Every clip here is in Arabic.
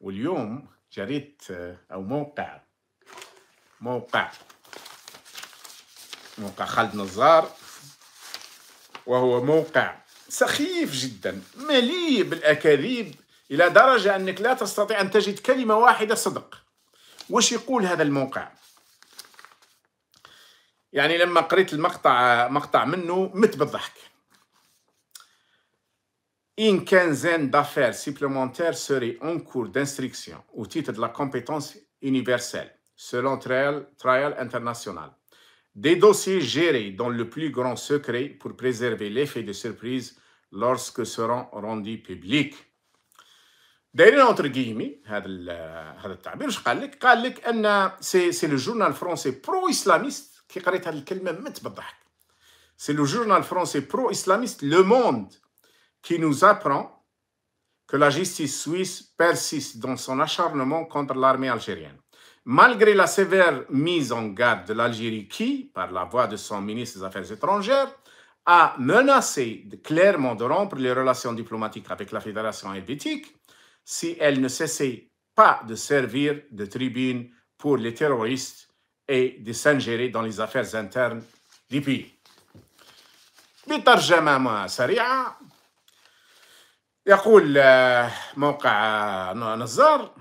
واليوم جريت آه، او موقع موقع موقع خالد نزار وهو موقع سخيف جدا مليء بالاكاذيب الى درجه انك لا تستطيع ان تجد كلمه واحده صدق وش يقول هذا الموقع يعني لما قريت المقطع مقطع منه مت بالضحك Une quinzaine d'affaires supplémentaires seraient en cours d'instruction au titre de la compétence universelle, selon Trial, Trial International. Des dossiers gérés dans le plus grand secret pour préserver l'effet de surprise lorsque seront rendus publics. D'ailleurs, entre guillemets, c'est le journal français pro-islamiste qui a ان C'est le journal le pro qui nous apprend que la justice suisse persiste dans son acharnement contre l'armée algérienne. Malgré la sévère mise en garde de l'Algérie qui, par la voix de son ministre des Affaires étrangères, a menacé clairement de rompre les relations diplomatiques avec la Fédération helvétique si elle ne cessait pas de servir de tribune pour les terroristes et de s'ingérer dans les affaires internes du pays. يقول آه، موقع آه، نزار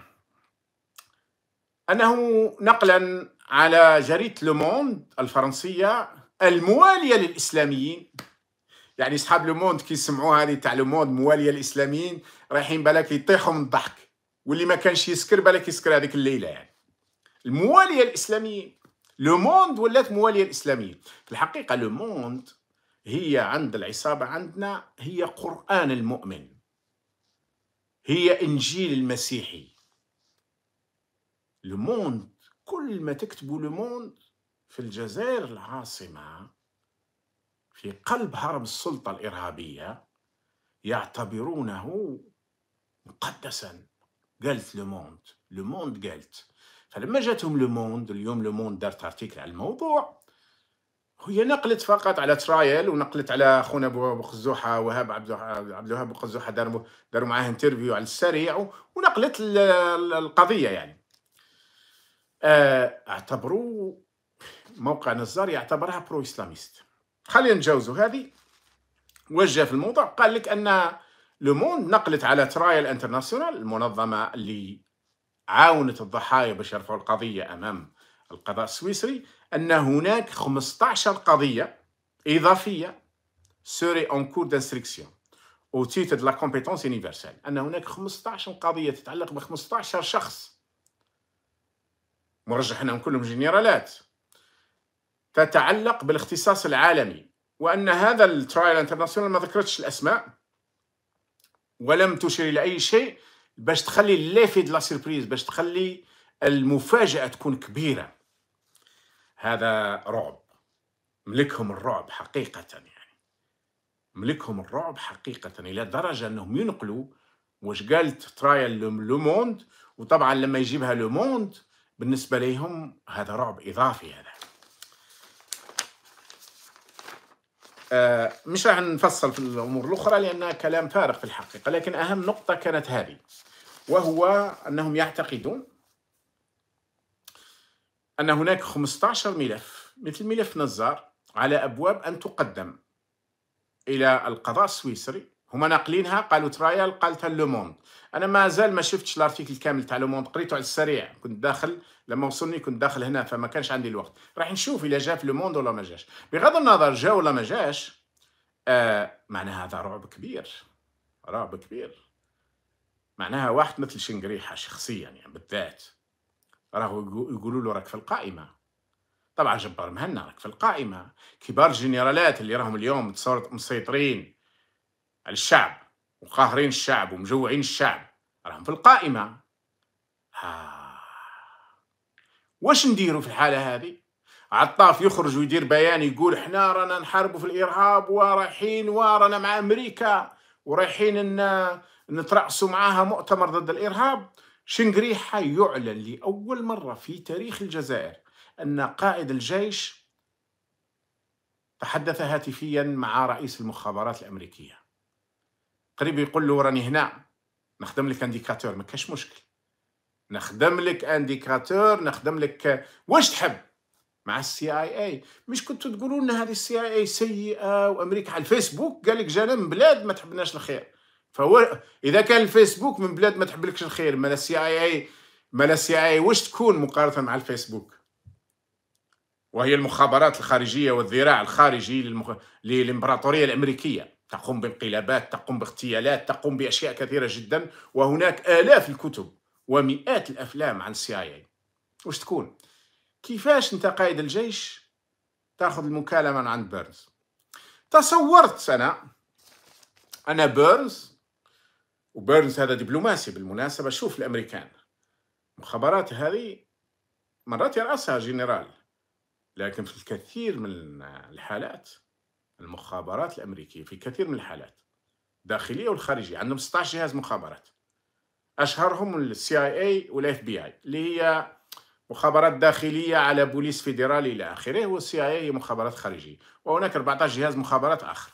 أنه نقلا على جريدة لوموند الفرنسية الموالية للإسلاميين يعني أصحاب لوموند كي يسمعوا هذه تاع لوموند موالية للإسلاميين رايحين بالك يطيحوا من الضحك واللي ما كانش يسكر بالك يسكر هذيك الليلة يعني الموالية للإسلاميين لوموند ولات موالية للإسلاميين في الحقيقة لوموند هي عند العصابة عندنا هي قرآن المؤمن هي انجيل المسيحي لوموند كل ما تكتبوا لوموند في الجزائر العاصمه في قلب هرم السلطه الارهابيه يعتبرونه مقدسا قالت لوموند لوموند قالت فلما جاتهم لوموند اليوم لوموند دارت ارتيكل على الموضوع هي نقلت فقط على ترايل ونقلت على خونا ابو قزوحه وهاب عبد عبد الوهاب قزوحه داروا داروا معاه انترفيو على السريع ونقلت القضيه يعني آه، اعتبروا موقع نزار يعتبرها برو اسلاميست خلينا نجاوزوا هذه وجه في الموضوع قال لك ان لوموند نقلت على ترايل انترناسيونال المنظمه اللي عاونت الضحايا باش يرفعوا القضيه امام القضاء السويسري أن هناك 15 قضية إضافية سوري أون كور دانستريكسيون أو تيتر دو لا كومبيتونس يونيفرسال أن هناك 15 قضية تتعلق ب 15 شخص مرجح أنهم كلهم جنرالات تتعلق بالاختصاص العالمي وأن هذا الترايل انترناسيونال ما ذكرتش الأسماء ولم تشير إلى أي شيء باش تخلي اللافي دو لا سيربريز باش تخلي المفاجأة تكون كبيرة هذا رعب ملكهم الرعب حقيقة يعني ملكهم الرعب حقيقة إلى درجة أنهم ينقلوا واش قالت ترايل لوموند وطبعا لما يجيبها لوموند بالنسبة ليهم هذا رعب إضافي هذا آه، مش راح نفصل في الأمور الأخرى لأنها كلام فارغ في الحقيقة لكن أهم نقطة كانت هذه وهو أنهم يعتقدون أن هناك 15 ملف مثل ملف نزار على أبواب أن تقدم إلى القضاء السويسري هما ناقلينها قالوا ترايال قالتها لوموند انا ما زال ما شفتش الارتيكل كامل تاع لوموند قريته على السريع كنت داخل لما وصلني كنت داخل هنا فما كانش عندي الوقت راح نشوف إذا جا في لوموند ولا ما جاش بغض النظر جا ولا ما جاش آه معناها هذا رعب كبير رعب كبير معناها واحد مثل شنقريحه شخصيا يعني بالذات راهو يقولوا له راك في القائمه طبعا جبار مهنا راك في القائمه كبار الجنرالات اللي راهم اليوم مسيطرين على الشعب وقاهرين الشعب ومجوعين الشعب راهم في القائمه ها آه. واش نديروا في الحاله هذه عطاف يخرج ويدير بيان يقول حنا رانا نحاربوا في الارهاب ورايحين ورانا مع امريكا ورايحين نترأسوا معاها مؤتمر ضد الارهاب شنقريحة يعلن لأول مرة في تاريخ الجزائر أن قائد الجيش تحدث هاتفيا مع رئيس المخابرات الأمريكية قريب يقول له راني هنا نخدم لك انديكاتور ما كاش مشكل نخدم لك انديكاتور نخدم لك واش تحب مع السي اي اي مش كنتوا تقولون ان هذه السي اي اي سيئه وامريكا على الفيسبوك قال لك جانا من بلاد ما تحبناش الخير فهو اذا كان الفيسبوك من بلاد ما تحبلكش الخير مالا السي اي اي مالا السي اي واش تكون مقارنه مع الفيسبوك وهي المخابرات الخارجيه والذراع الخارجي للمخ... للامبراطوريه الامريكيه تقوم بانقلابات تقوم باغتيالات تقوم باشياء كثيره جدا وهناك الاف الكتب ومئات الافلام عن السي اي اي واش تكون كيفاش انت قائد الجيش تاخذ المكالمه عند بيرنز تصورت انا انا بيرنز وبيرنز هذا دبلوماسي بالمناسبة شوف الأمريكان مخابرات هذه مرات يرأسها جنرال لكن في الكثير من الحالات المخابرات الأمريكية في كثير من الحالات الداخلية والخارجية عندهم 16 جهاز مخابرات أشهرهم السي اي والـ FBI بي اي اللي هي مخابرات داخلية على بوليس فيدرالي إلى آخره والـ اي هي مخابرات خارجية وهناك 14 جهاز مخابرات آخر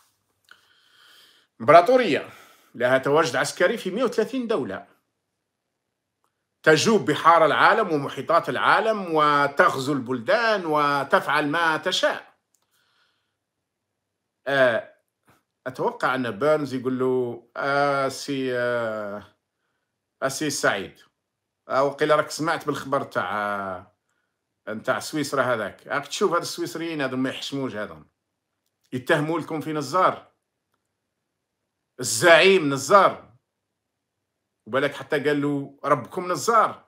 إمبراطورية لها تواجد عسكري في 130 دولة تجوب بحار العالم ومحيطات العالم وتغزو البلدان وتفعل ما تشاء آه، أتوقع أن بيرنز يقول له أسي آه، أسي آه، سعيد أو قيل راك سمعت بالخبر تاع نتاع سويسرا هذاك راك تشوف هاد السويسريين هذم ما يحشموش هذم يتهموا لكم في نزار الزعيم نزار وبالك حتى قال له ربكم نزار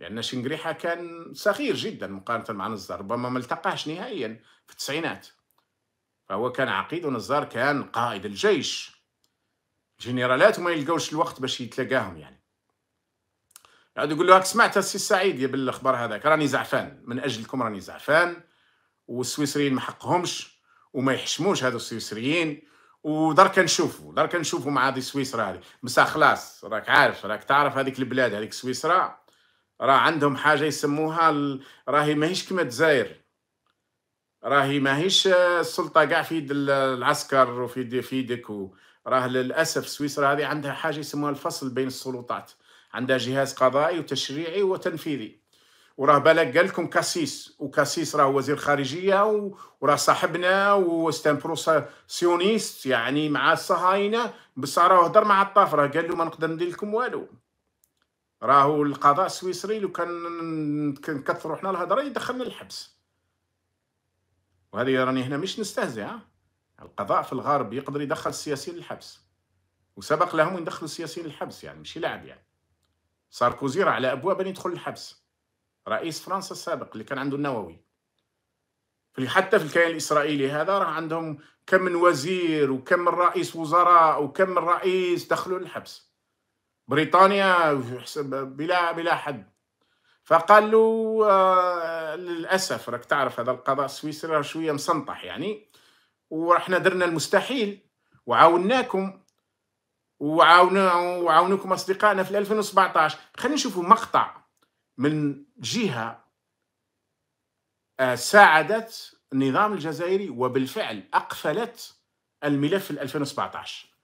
لان شنقريحه كان صغير جدا مقارنه مع نزار ربما ما التقاش نهائيا في التسعينات فهو كان عقيد ونزار كان قائد الجيش جنرالات وما يلقاوش الوقت باش يتلاقاهم يعني يعاود يقول له هاك سمعت السي سعيد يا بالخبر هذاك راني زعفان من اجلكم راني زعفان والسويسريين ما حقهمش وما يحشموش هذو السويسريين ودار كنشوفو دار كنشوفو مع هذه سويسرا هذه بصح خلاص راك عارف راك تعرف هذيك البلاد هذيك سويسرا راه عندهم حاجه يسموها ال... راهي ماهيش كما الجزائر راهي ماهيش آه، السلطه كاع في يد العسكر وفي يد في يدك راه للاسف سويسرا هذه عندها حاجه يسموها الفصل بين السلطات عندها جهاز قضائي وتشريعي وتنفيذي وراه بالك قال لكم كاسيس وكاسيس راه وزير خارجيه وراه صاحبنا وستان سيونيست يعني مع الصهاينه بصح راه هضر مع الطاف راه قال له ما نقدر ندير لكم والو راهو القضاء السويسري لو كان كثروا حنا الهضره يدخلنا الحبس وهذه راني هنا مش نستهزئ القضاء في الغرب يقدر يدخل السياسيين للحبس وسبق لهم يدخلوا السياسيين للحبس يعني ماشي لعب يعني ساركوزي على ابواب ان يدخل الحبس رئيس فرنسا السابق اللي كان عنده النووي حتى في الكيان الاسرائيلي هذا راه عندهم كم من وزير وكم من رئيس وزراء وكم من رئيس دخلوا للحبس بريطانيا بلا بلا حد فقال له آه للاسف راك تعرف هذا القضاء السويسري راه شويه مسنطح يعني ورحنا درنا المستحيل وعاوناكم وعاونوكم اصدقائنا في 2017 خلينا نشوفوا مقطع من جهة آه، ساعدت النظام الجزائري وبالفعل أقفلت الملف في 2017